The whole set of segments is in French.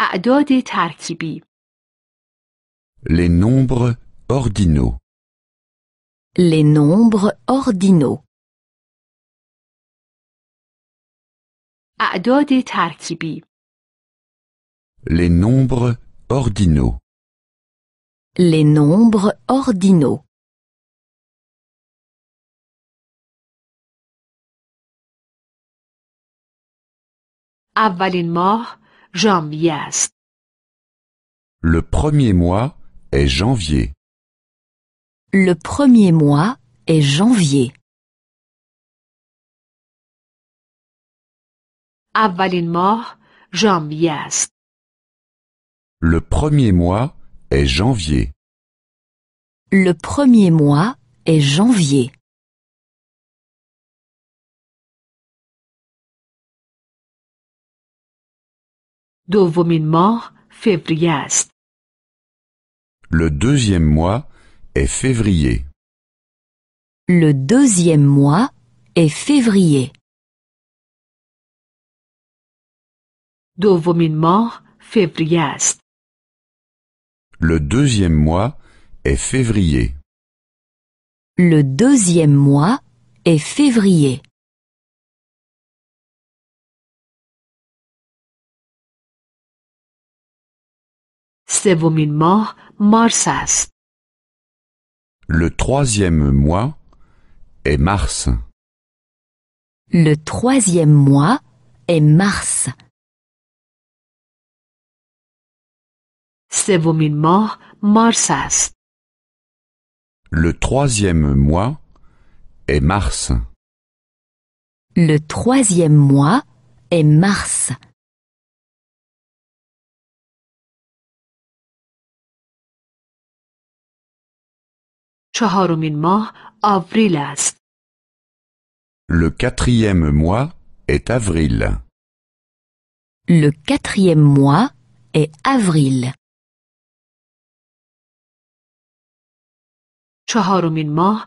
اعداد ترکیبی Les nombres ordinaux. Les nombres ordinaux. اعداد ترکیبی Les nombres ordinaux. Les nombres ordinaux. اولین ماه le premier mois est janvier. Le premier mois est janvier. Le premier mois est janvier. Le premier mois est janvier. دومین ماه Le deuxième mois est février. Le deuxième mois est février. Le deuxième mois est février. Le deuxième mois est février. سومین Le troisième mois est mars. Le troisième mois est mars. سومین ماه مارس Le troisième mois est mars. Le troisième mois est mars. چهارمین ماه Le quatrième mois est avril. Le quatrième mois est avril. چهارمین ماه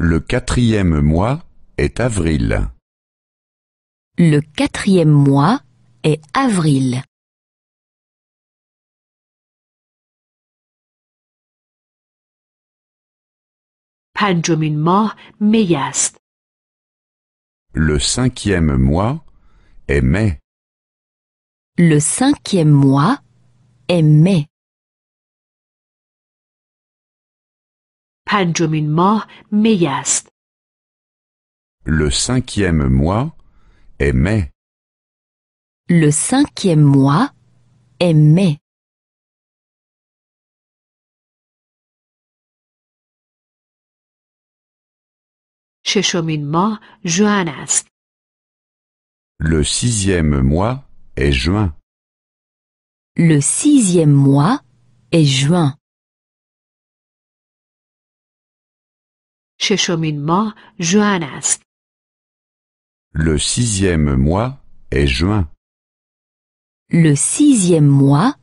Le quatrième mois est avril. Le quatrième mois est avril. پنجمین ماه می Le cinquième mois est mai. Le cinquième mois est mai. پنجمین ماه می Le cinquième mois est mai. Le cinquième mois est mai. Le sixième mois est juin. Le sixième mois est juin. ششمین ماه Le sixième mois est juin. Le sixième mois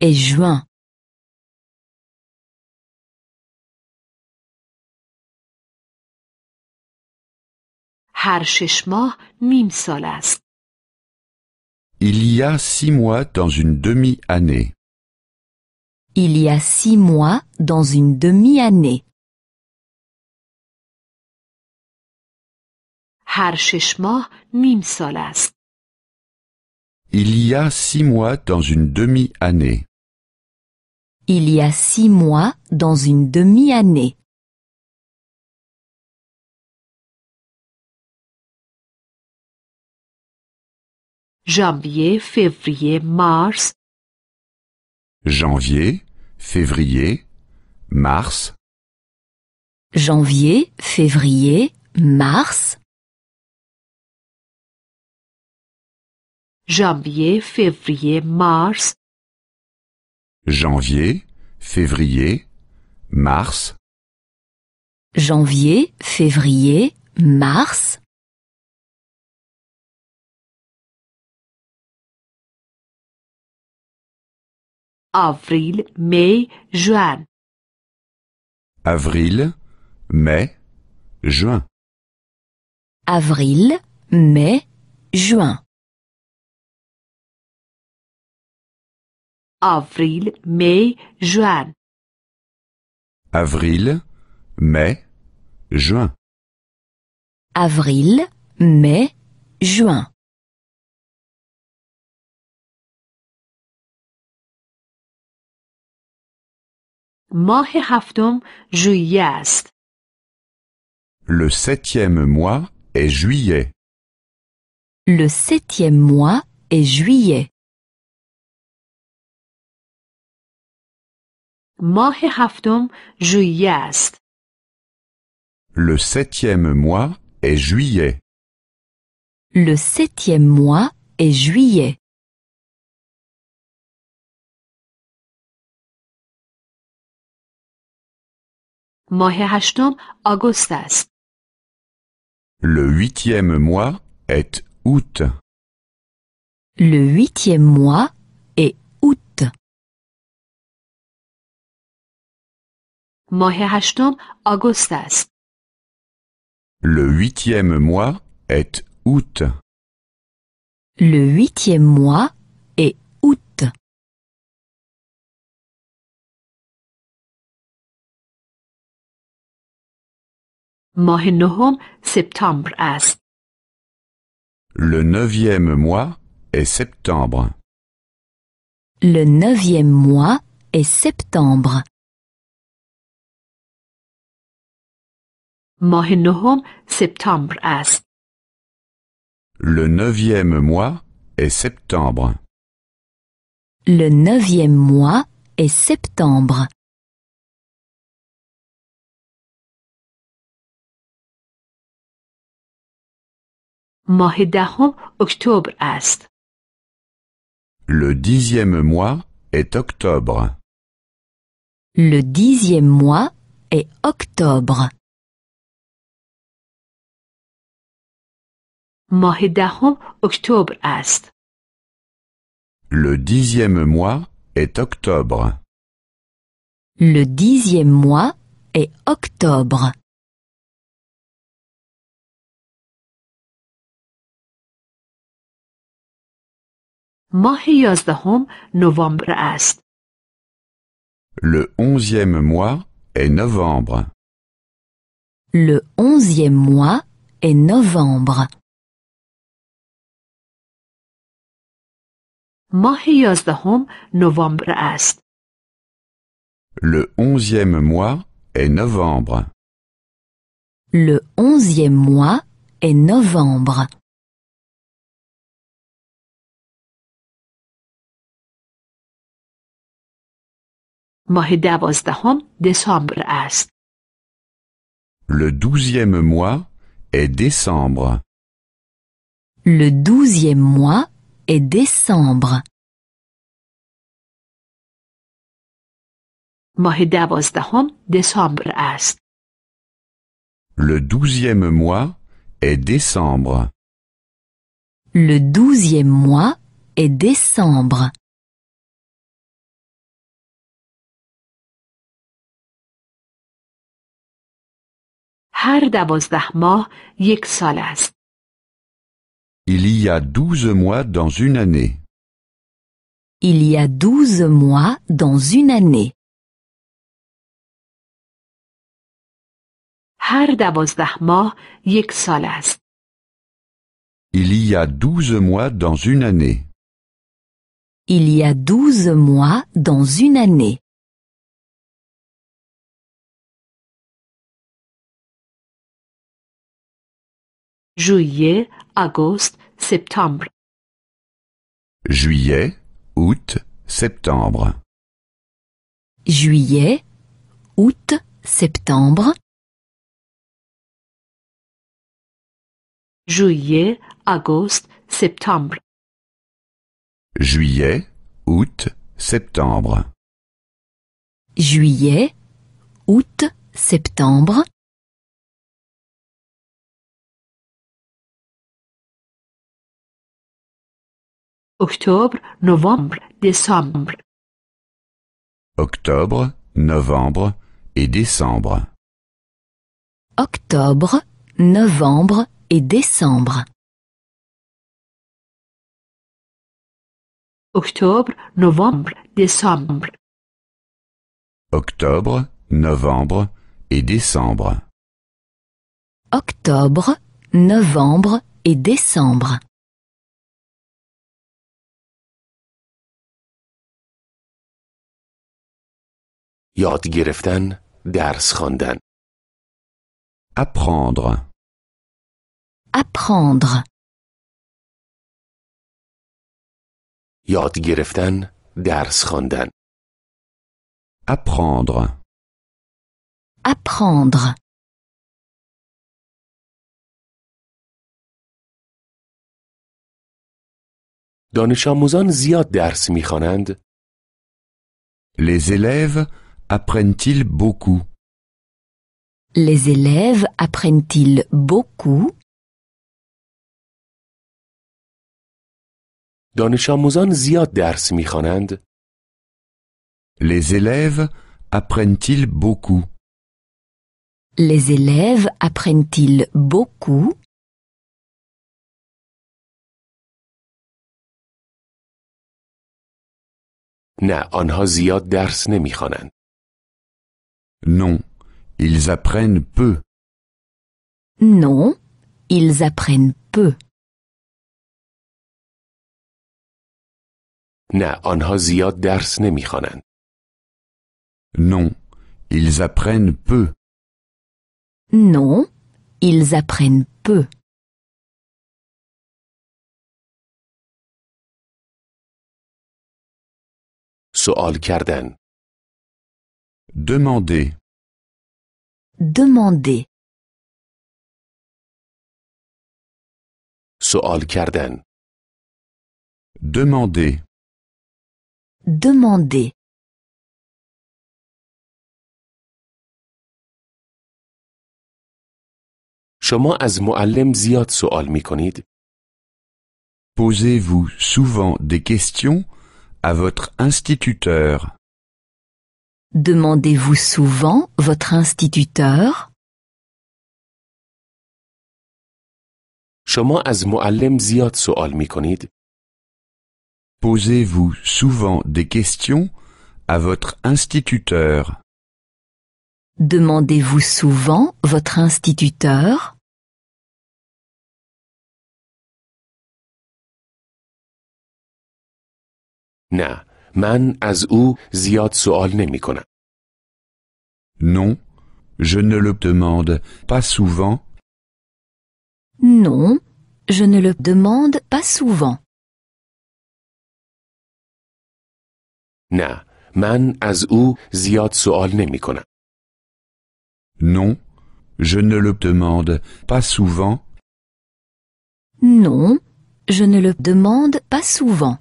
est juin. هر شش Il y a six mois dans une demi-année. Il y a six mois dans une demi-année. هر شش Il y a six mois dans une demi-année. Il y a six mois dans une demi-année. janvier, février, mars. Janvier, février, mars. Janvier, février, mars. Janvier, février, mars. Janvier, février, mars. Janvier, février, mars. avril, mai, juin. Avril, mai, juin. Avril, mai, juin. Avril, mai, juin. Avril, mai, juin. Avril, mai, juin. Le septième mois est juillet. Le septième mois est juillet. Le septième mois est juillet. Le septième mois est juillet. ماه هشتم آگوست است. Le huitième mois est août. Le huitième mois est août. ماه هشتم آگوست است. Le huitième mois est août. Le huitième mois est ماه نهم سپتامبر است. Le neuvième mois est septembre. Le neuvième mois est septembre. ماه نهم سپتامبر است. Le neuvième mois est septembre. Le neuvième mois est septembre. ماه دهم اکتبر است. Le dixième mois est octobre. Le dixième mois est octobre. ماه دهم اکتبر است. Le dixième mois est octobre. Le dixième mois est octobre. Le onzième mois est novembre. Le mois est novembre. Le onzième mois est novembre. Le onzième mois est novembre. Le douzième mois est décembre. Le mois décembre. Le douzième mois est décembre. Le douzième mois est décembre. هر دوازده ماه یک سال است. Il y a douze mois dans une année. Il y a douze mois dans une année. هر دوازده Il y a douze mois dans une année. Il y a douze mois dans une année. juillet, août, septembre. Juillet, août, septembre. Juillet, août, septembre. Juillet, septembre. Juillet, août, septembre. Juillet, août, septembre. Octobre, novembre, décembre. Octobre, novembre et décembre. Octobre, novembre et décembre. Octobre, novembre, décembre. Octobre, novembre et décembre. Octobre, novembre et décembre. یاد گرفتن، درس خواندن. apprendre apprendre یاد گرفتن، درس خواندن. apprendre apprendre دانش آموزان زیاد درس خوانند. les élèves apprennent-ils beaucoup Les élèves apprennent-ils beaucoup دانش آموزان زیاد درس Michonand. Les élèves apprennent-ils beaucoup Les élèves apprennent-ils beaucoup نه آنها زیاد درس non, ils apprennent peu. Non, ils apprennent peu. Na Non, ils apprennent peu. Non, ils apprennent peu. Demandez. Demandez. Demandez. kardan. Demandez. posez Posez-vous souvent des questions à votre instituteur. Demandez-vous souvent votre instituteur Posez-vous souvent des questions à votre instituteur Demandez-vous souvent votre instituteur Non. من از او زیاد سوال نمی کنم. Non, je ne le demande pas souvent. Non, je ne le demande pas souvent. نه من از او زیاد Non, je ne le demande pas souvent. Non, je ne le demande pas souvent.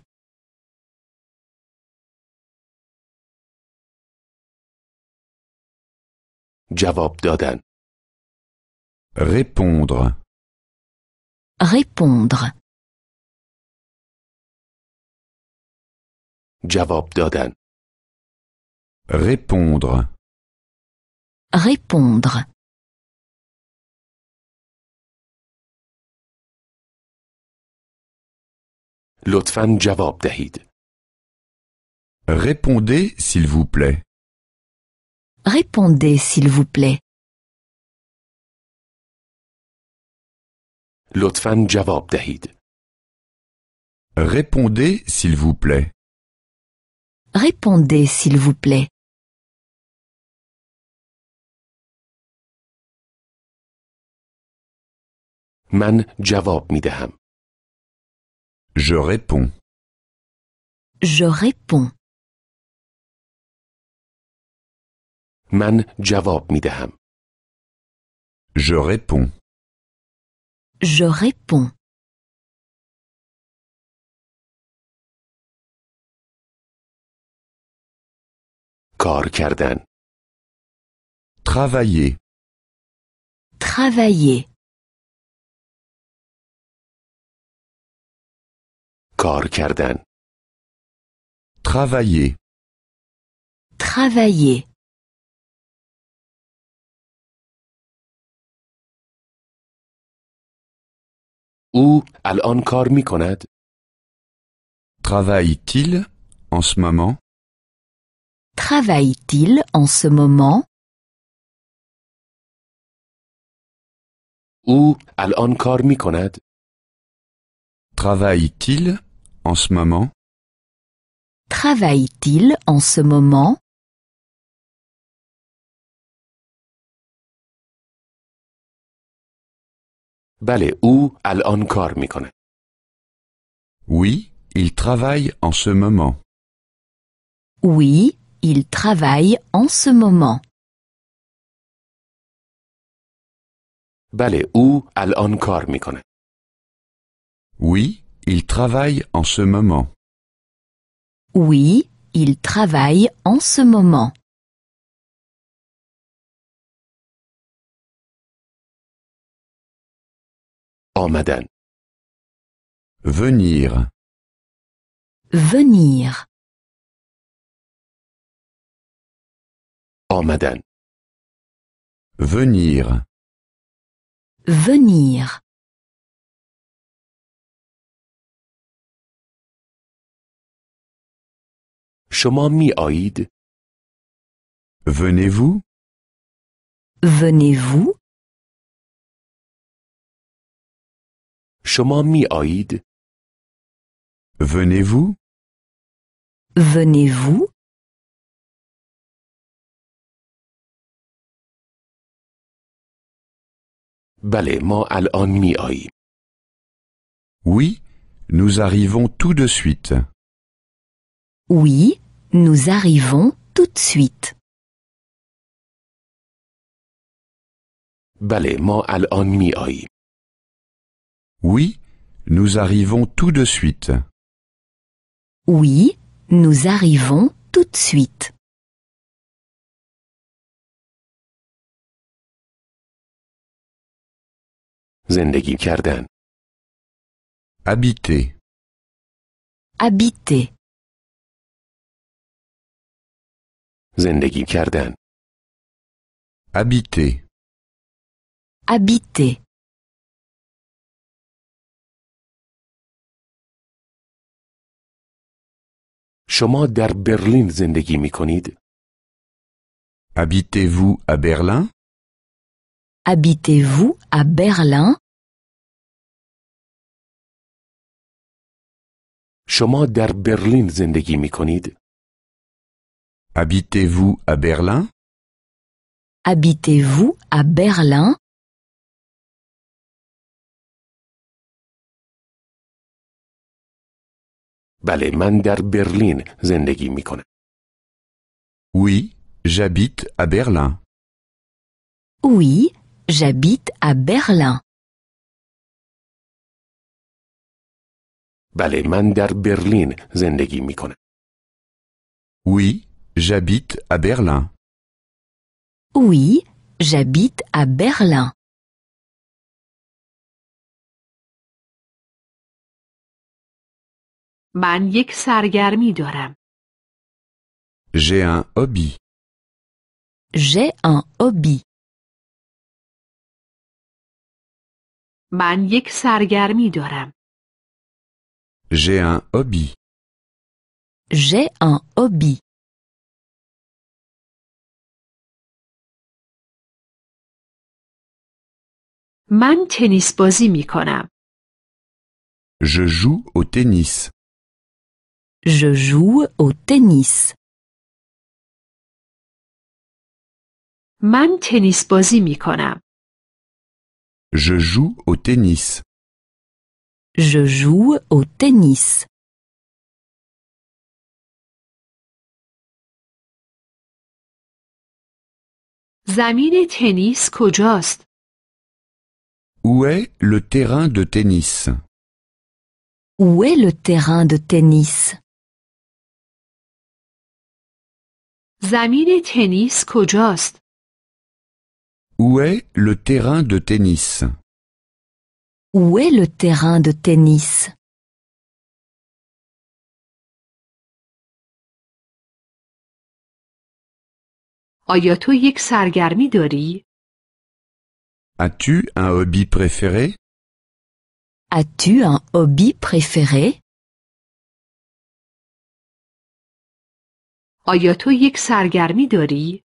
جواب دادن répondre répondre جواب دادن répondre répondre لطفاً جواب دهید Répondez, s'il vous plaît. Répondez, s'il vous plaît. Lotfan Javob dahid. Répondez, s'il vous plaît. Répondez, s'il vous plaît. Man Javob Midaham. Je réponds. Je réponds. من جواب می Je réponds. Je réponds. کار Travailler. Travailler. کار Travailler. Travailler. Ou الان کار می travaille Travaille-t-il en ce moment Travaille-t-il en ce moment Ou الان encore می کند؟ Travaille-t-il en ce moment Travaille-t-il en ce moment بله او الان کار Oui, il travaille en ce moment. Oui, il travaille en ce moment. بله او الان کار Oui, il travaille en ce moment. Oui, il travaille en ce moment. Oh, madan. Venir. Venir. Olmadan. Oh, Venir. Venir. شما می Venez-vous Venez-vous شما می آیید؟ Venez-vous? Venez-vous? بله al الان mi Oui, nous arrivons tout de suite. Oui, nous arrivons tout de suite. بله al الان mi آییم. Oui, nous arrivons tout de suite. Oui, nous arrivons tout de suite. زندگی کردن Habiter. Habiter. زندگی کردن Habiter. Habiter. شما در برلین زندگی می کنید؟ Habitez-vous à Berlin? Habitez-vous à Berlin? شما در برلین زندگی می کنید؟ Habitez-vous à Berlin? Habitez-vous à Berlin? بله من در برلین زندگی می Oui, j'habite à Berlin. Oui, j'habite à Berlin. بله من در برلین زندگی می Oui, j'habite à Berlin. Oui, j'habite à Berlin. من یک سرگرمی دارم. J'ai un hobby. J'ai un hobby. من یک سرگرمی دارم. J'ai un hobby. J'ai un hobby. من تنیس بازی می کنم. Je joue au tennis. Je joue au tennis. Man tennis Je joue au tennis. Je joue au tennis. Zamine tennis kojost. Où est le terrain de tennis Où est le terrain de tennis زمین تنیس کجاست؟ Où est le terrain de tennis Où est le terrain de tennis آیا تو یک سرگرمی as As-tu un hobby préféré As-tu un hobby préféré آیا تو یک سرگرمی داری؟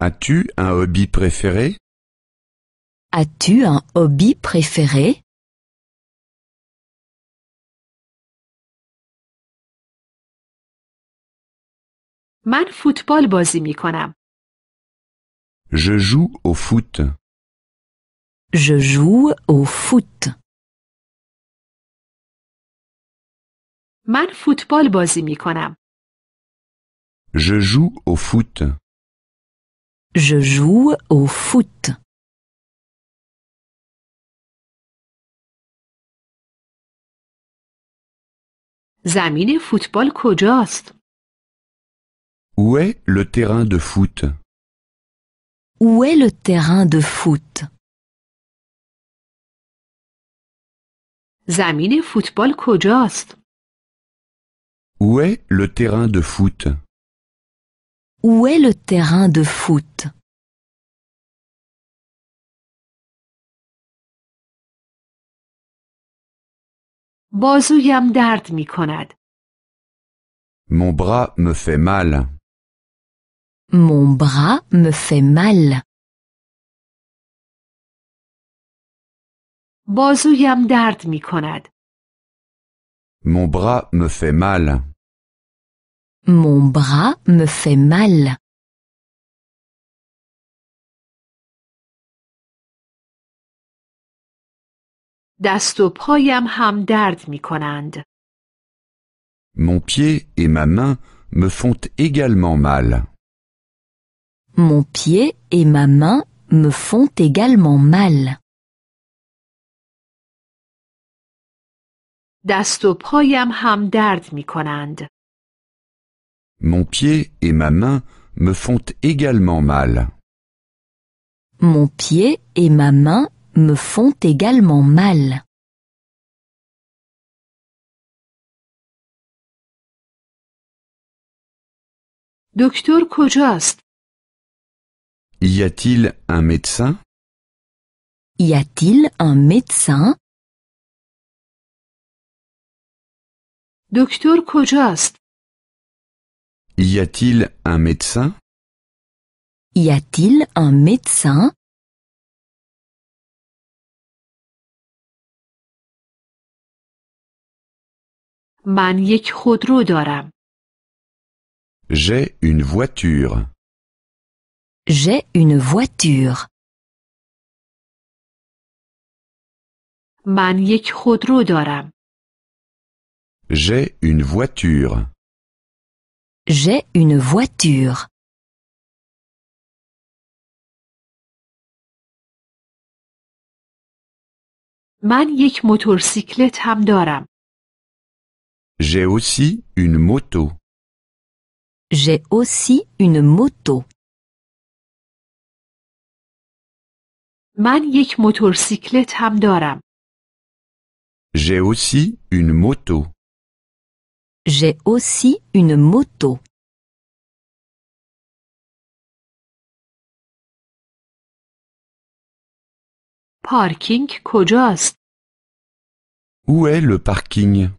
As-tu un hobby préféré? As-tu un hobby préféré? من فوتبال بازی می کنم. Je joue au foot. Je joue au foot. من فوتبال بازی می کنم. Je joue au foot. Je joue au foot. زمین فوتبال kojast. Où est le terrain de foot Où est le terrain de foot زمین فوتبال kojast. Où est le terrain de foot où est le terrain de foot d'art, mikonad. Mon bras me fait mal. Mon bras me fait mal. Mon bras me fait mal. Mon bras me fait mal. Mon pied et ma main me font également mal. Mon pied et ma main me font également mal. Mon pied et ma main me font également mal. Mon pied et ma main me font également mal. Docteur Kojast Y a-t-il un médecin? Y a-t-il un médecin? Docteur Kojast. Y a-t-il un médecin Y a-t-il un médecin J'ai une voiture. J'ai une voiture. J'ai une voiture. J'ai une voiture. من motorcyclet موتورسیکلت J'ai aussi une moto. J'ai aussi une moto. من motorcyclet موتورسیکلت J'ai aussi une moto. J'ai aussi une moto. Parking Kojast. Où est le parking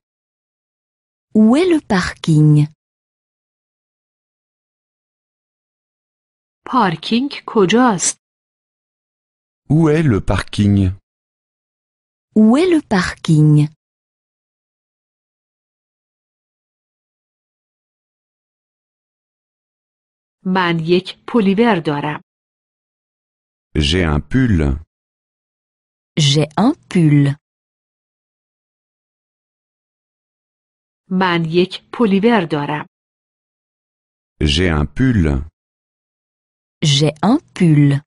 Où est le parking Parking کجاست؟ Où est le parking Où est le parking من یک پولیور دارم. J'ai un pull. J'ai من یک پولیور دارم. J'ai un pull. J'ai un pull.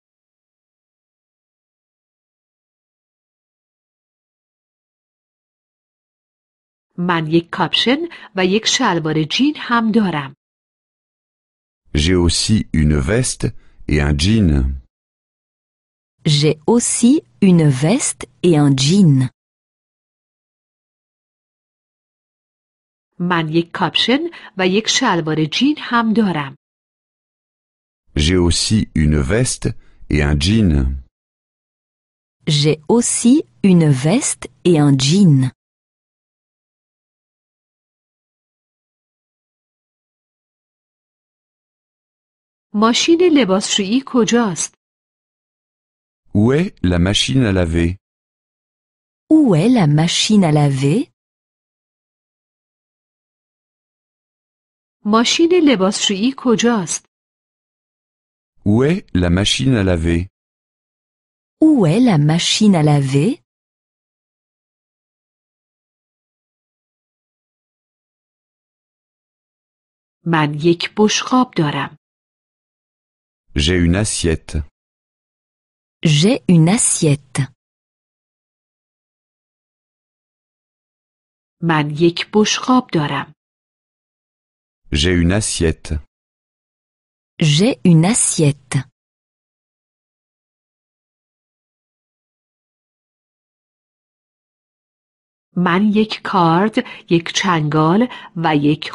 من یک کاپشن و یک شلوار جین هم دارم. J'ai aussi une veste et un jean. J'ai aussi une veste et un jean. J'ai aussi une veste et un jean. J'ai aussi une veste et un jean. ماشین لباسشویی کجاست؟ Où est la machine à laver? Où est la machine à laver? ماشین لباسشویی کجاست؟ Où est la machine à laver? Où est la machine à laver? من یک بشقاب دارم. J'ai une assiette. J'ai une assiette. من یک بشقاب دارم. J'ai une assiette. J'ai une assiette. من یک کارد، یک چنگال و یک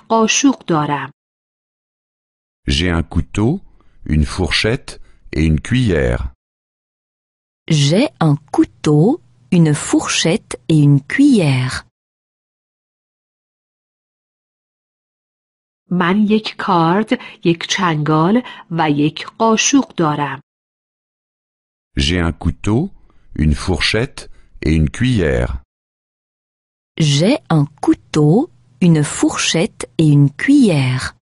دارم. J'ai un couteau, une fourchette et une cuillère. J'ai un couteau, une fourchette et une cuillère. J'ai un couteau, une fourchette et une cuillère. J'ai un couteau, une fourchette et une cuillère.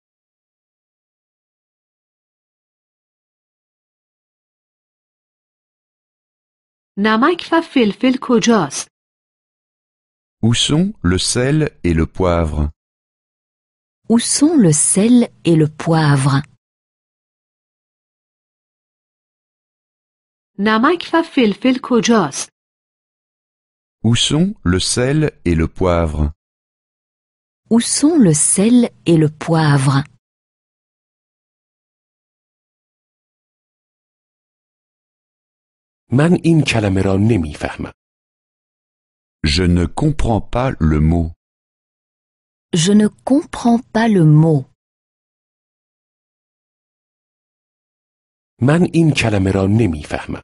نمک و فلفل Où sont le sel et le poivre Où sont le sel et le poivre N'amak و فلفل Où sont le sel et le poivre Où sont le sel et le poivre من این کلمه را نمیفهمم. Je ne comprends pas le mot. Je ne comprends pas le mot. من این کلمه را نمیفهمم.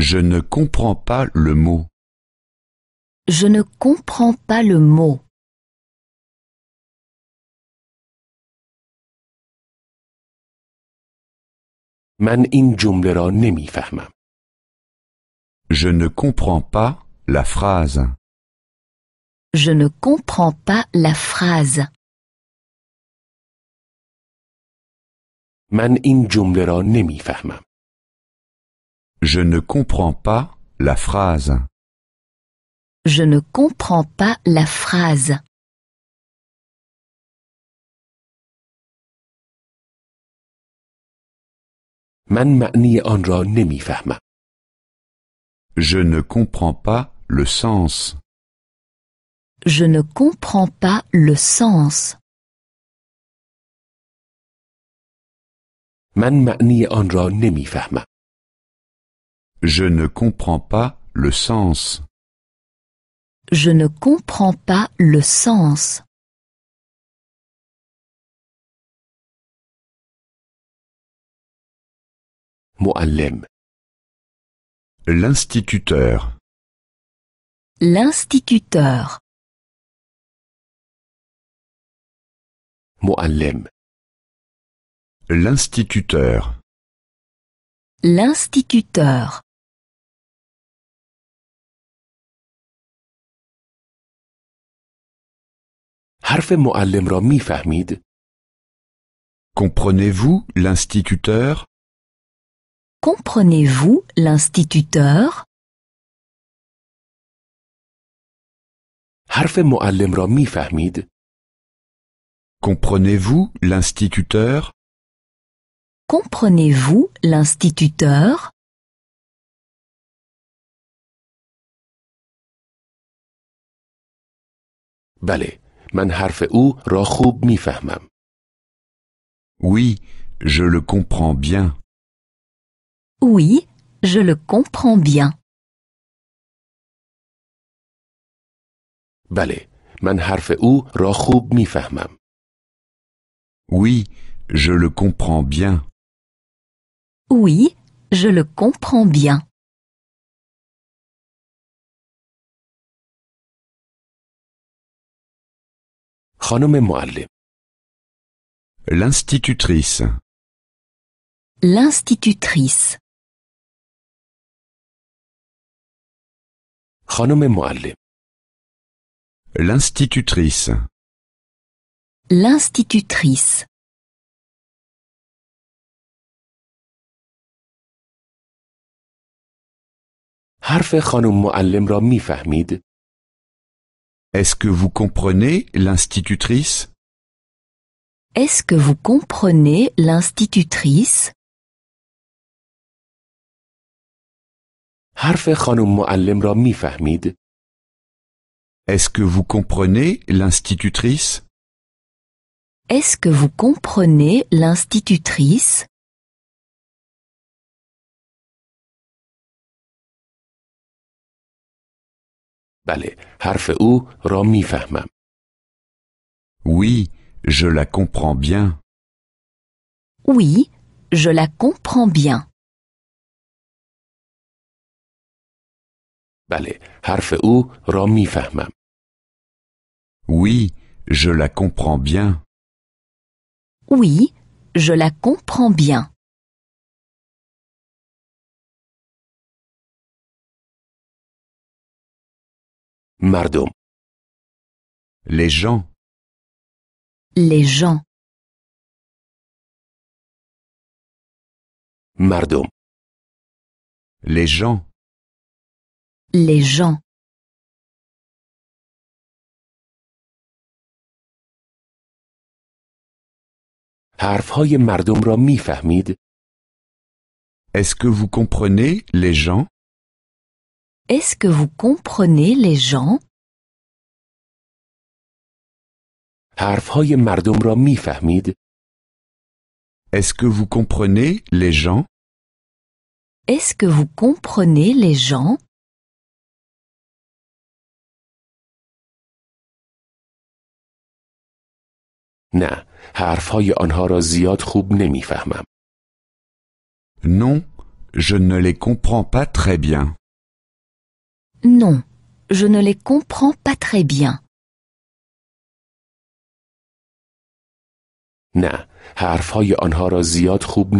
Je ne comprends pas le mot. Je ne comprends pas le mot. Je ne comprends pas la phrase. Je ne comprends pas la phrase. Je ne comprends pas la phrase. Je ne comprends pas la phrase. من معنی آن را Je ne comprends pas le sens. Je ne comprends pas le sens. من معنی آن را Je ne comprends pas le sens. Je ne comprends pas le sens. Moallem. L'instituteur. L'instituteur. Moallem. L'instituteur. L'instituteur. حرف معلم را fahmid. comprenez Comprenez-vous l'instituteur Comprenez-vous l'instituteur حرف معلم را fahmid. comprenez Comprenez-vous l'instituteur Comprenez-vous l'instituteur حرف او را خوب Oui, je le comprends bien. Oui, je le comprends bien. Oui, je le comprends bien. Oui, je le comprends bien. L'institutrice. L'institutrice. خانم معلم L'institutrice. L'institutrice. حرف خانم معلم را est Est-ce que vous comprenez l'institutrice Est-ce que vous comprenez l'institutrice حرف خانم معلم est Est-ce que vous comprenez l'institutrice? Est-ce que vous comprenez l'institutrice? Oui, je la comprends bien. Oui, je la comprends bien. Oui, je la comprends bien. Oui, je la comprends bien. مردم Les gens. Les gens. مردم Les gens. Les gens. حرفهای مردم را est Est-ce que vous comprenez les gens Est-ce que vous comprenez les gens حرفهای مردم را میفهمید؟ Est-ce que vous comprenez les gens Est-ce que vous comprenez les gens نه، حرفهای آنها را زیاد خوب Non, je ne les comprends pas très bien. Non, je ne les comprends pas très bien. نه، حرفهای آنها را زیاد خوب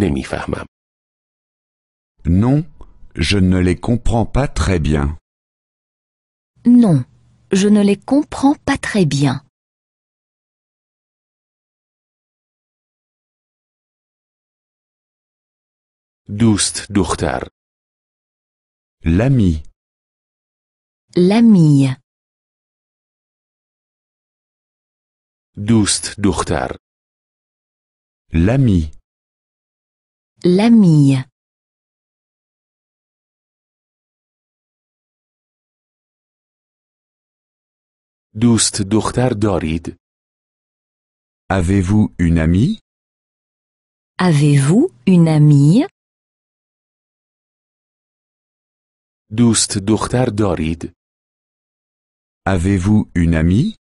Non, je ne les comprends pas très bien. Non, je ne les comprends pas très bien. Doust Douchtar. Lami. L'ami. Doust Dortar. L'ami. L'ami. Doust D'Ortar Dorid. Avez-vous une amie? Avez-vous une amie? دوست دختر دارید؟ Avez-vous une amie?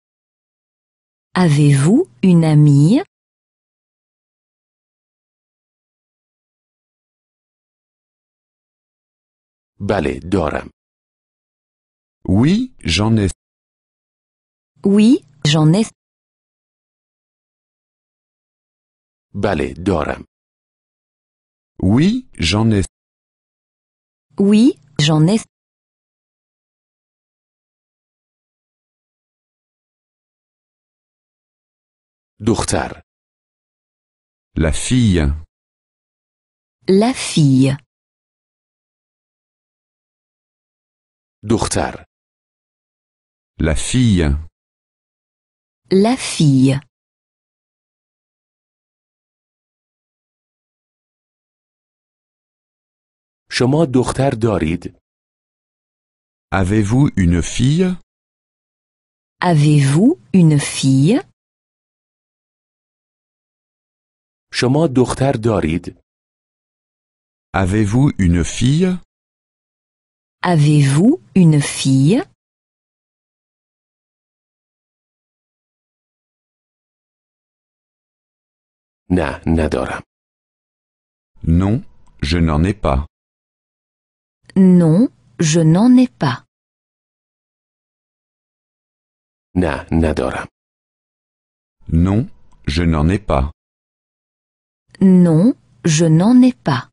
Avez-vous une amie? Ballet Doram. Oui, j'en ai. Oui, j'en ai. Bale Doram. Oui, j'en ai. Oui, j'en La fille. La fille. Dukhtar. La fille. La fille. شما Dukhtar Dorid. Avez-vous une fille Avez-vous une fille شما دختر دارید؟ Avez-vous une fille Avez-vous une fille نه Non, je n'en ai pas. Non, je n'en ai pas. Na, Non, je n'en ai pas. Non, je n'en ai pas.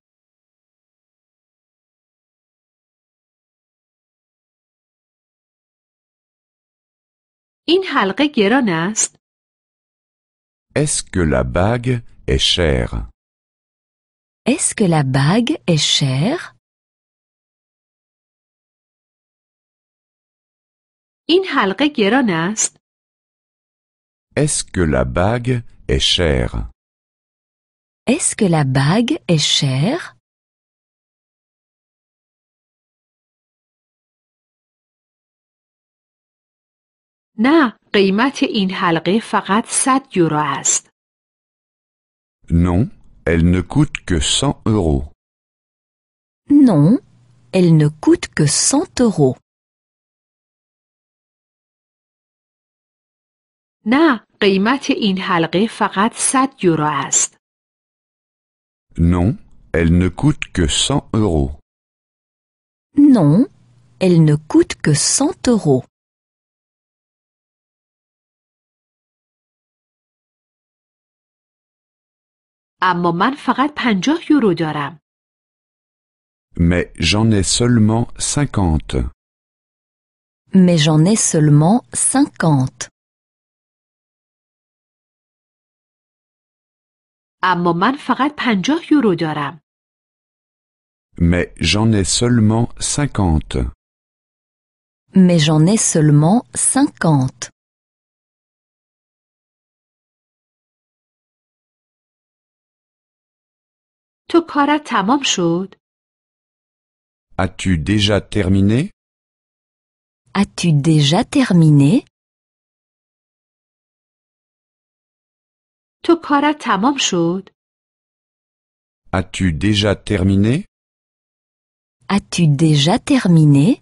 این Est-ce que la bague est chère? Est-ce que la bague est chère? این حلقه گران است؟ Est-ce que la bague est chère? Est-ce que la bague est chère? نه، قیمت این حلقه فقط 100 یورو است. Non, elle ne coûte que 100 euros. Non, elle ne coûte que 100 euros. نه قیمت این حلقه فقط 100 یورو است. Non, elle ne coûte que 100 euros. Non, elle ne coûte que 100 euros. اما من فقط 50 یورو دارم. Mais j'en ai seulement 50. Mais j'en ai seulement 50. اما من فقط 50 یورو دارم. Mais j'en ai seulement 50. Mais j'en ai seulement 50. تو کارت تمام شد؟ As-tu déjà terminé As-tu déjà terminé تو کارت تمام شد؟ As-tu déjà terminé? As-tu déjà terminé?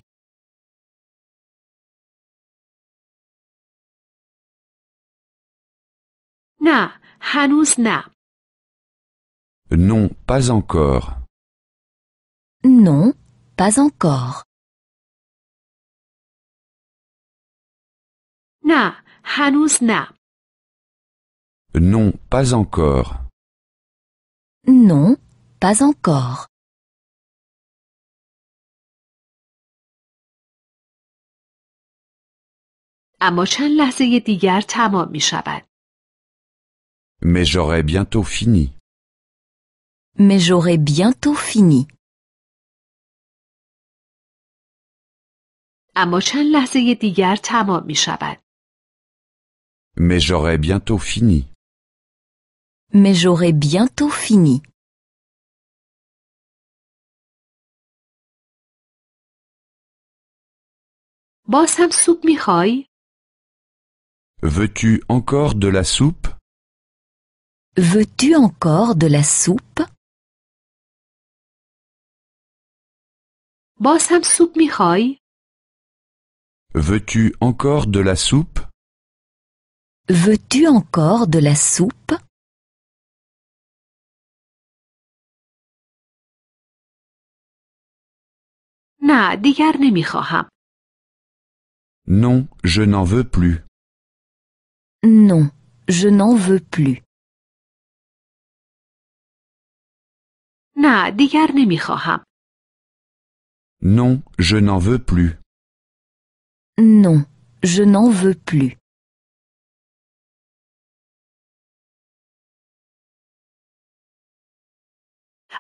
Na, هنوز Non, pas encore. Non, pas encore. Na, Hanusna. Non, pas encore. Non, pas encore. اما چند لحظه دیگر Mais j'aurai bientôt fini. Mais j'aurai bientôt fini. Mais j'aurai bientôt fini mais j'aurai bientôt fini. Bossam soup سوپ veux Veux-tu encore de la soupe Veux-tu encore de la soupe Bossam soup سوپ veux Veux-tu encore de la soupe Veux-tu encore de la soupe نه دیگر نمیخواهم. Non, je n'en veux plus. Non, je n'en veux plus. نه دیگر نمیخواهم. Non, je n'en veux plus. Non, je n'en veux plus.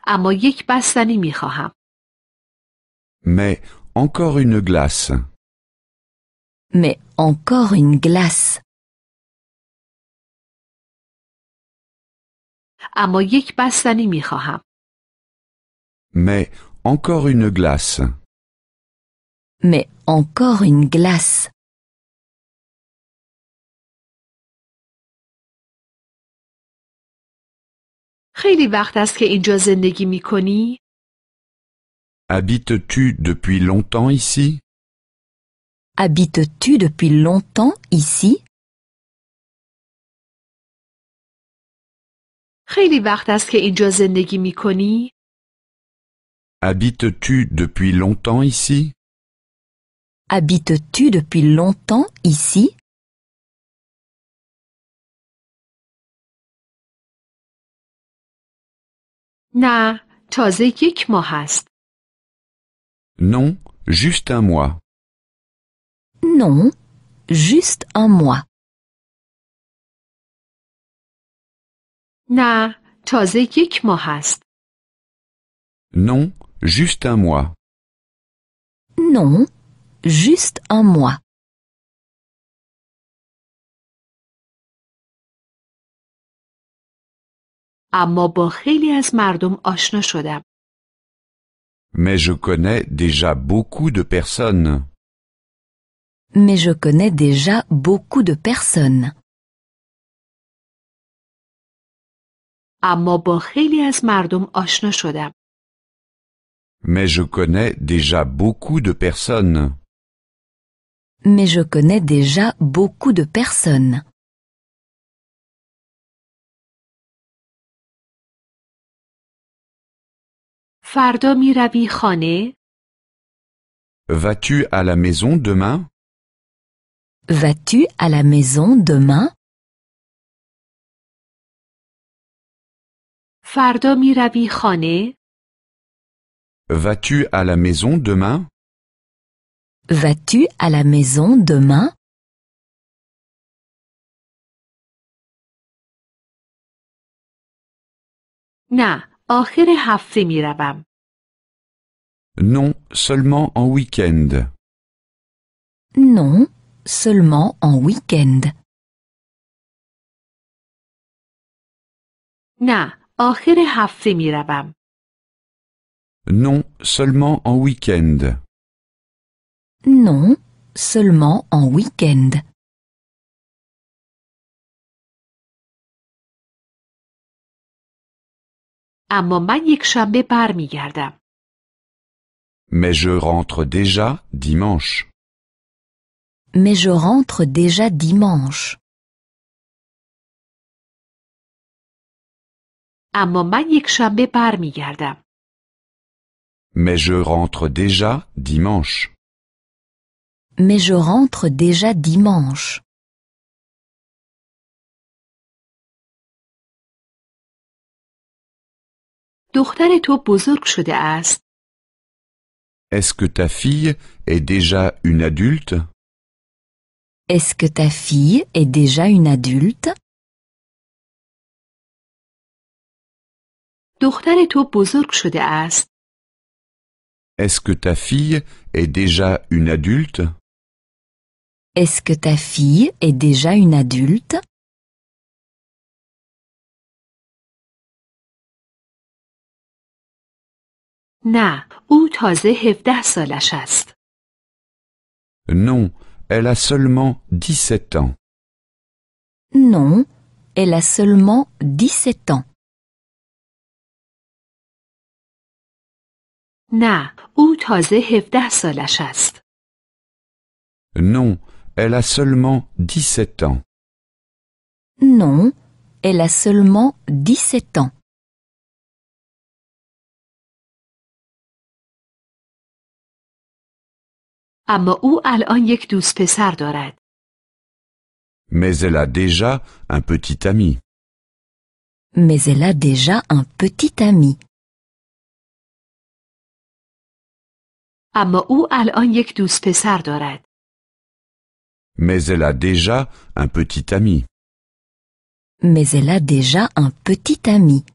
اما یک بستنی میخواهم. Mais encore une glace. Mais encore une glace. اما Mais encore une glace. Mais encore une glace. Habites-tu depuis longtemps ici Habites-tu depuis longtemps ici habites Habites-tu depuis longtemps ici Habites-tu depuis longtemps ici non, juste un mois. Non, juste un mois. Na, تازه یک ماه Non, juste un mois. Non, juste un mois. Amo با خیلی از مردم mais je connais déjà beaucoup de personnes. Mais je connais déjà beaucoup de personnes. Mais je connais déjà beaucoup de personnes. Mais je connais déjà beaucoup de personnes. فردا میروی خانه؟ Vas-tu à la maison demain? Vas-tu à la maison demain? فردا میروی خانه؟ Vas-tu à la maison demain? Vas-tu à la maison demain? Na, آخر Non, seulement en week-end. Non, seulement en week-end. نه آخر هفته Non, seulement en week-end. Non, seulement en week-end. Mais je rentre déjà dimanche. Mais je rentre déjà dimanche. اما من یک Mais je rentre déjà dimanche. Mais je rentre déjà dimanche. Est-ce que ta fille est déjà une adulte Est-ce que ta fille est déjà une adulte Est-ce que ta fille est déjà une adulte Est-ce que ta fille est déjà une adulte Na, او تازه 17 سالش است. Non, elle a seulement 17 ans. Non, elle a seulement 17 ans. Na, او تازه 17 سالش است. Non, elle a seulement 17 ans. Non, elle a seulement 17 ans. اما او الان یک دوست پسر دارد. Mais elle a déjà un petit ami. Mais elle a déjà un petit ami. Mais elle a déjà un petit ami. Mais elle a déjà un petit ami.